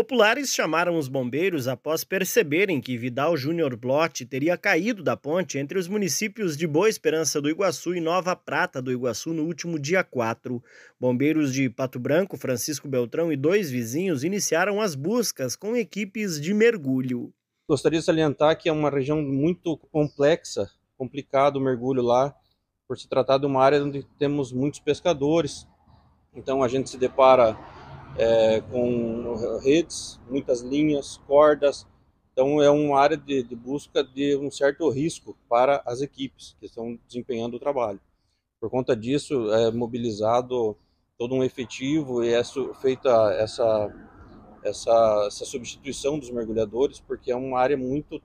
Populares chamaram os bombeiros após perceberem que Vidal Júnior Blot teria caído da ponte entre os municípios de Boa Esperança do Iguaçu e Nova Prata do Iguaçu no último dia 4. Bombeiros de Pato Branco, Francisco Beltrão e dois vizinhos iniciaram as buscas com equipes de mergulho. Gostaria de salientar que é uma região muito complexa, complicado o mergulho lá, por se tratar de uma área onde temos muitos pescadores. Então a gente se depara é, com redes, muitas linhas, cordas. Então é uma área de, de, busca de um certo risco para as equipes que estão desempenhando o trabalho. Por conta disso, é mobilizado todo um efetivo e é feita essa, essa, essa substituição dos mergulhadores, porque é uma área muito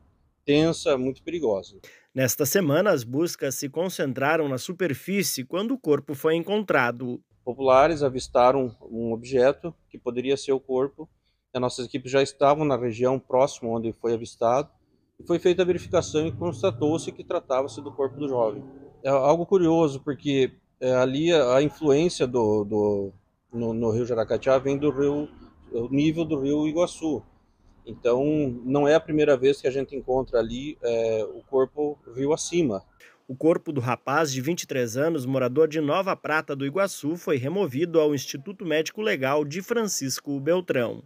tensa, muito perigosa. Nesta semana, as buscas se concentraram na superfície quando o corpo foi encontrado populares avistaram um objeto que poderia ser o corpo. As nossas equipes já estavam na região próxima onde foi avistado e foi feita a verificação e constatou-se que tratava-se do corpo do jovem. É algo curioso porque é, ali a, influência do, do no, no, rio Jaracatiá vem do rio do nível do rio Iguaçu. Então não é a primeira vez que a gente encontra ali é, o corpo rio acima. O corpo do rapaz de 23 anos, morador de Nova Prata do Iguaçu, foi removido ao Instituto Médico Legal de Francisco Beltrão.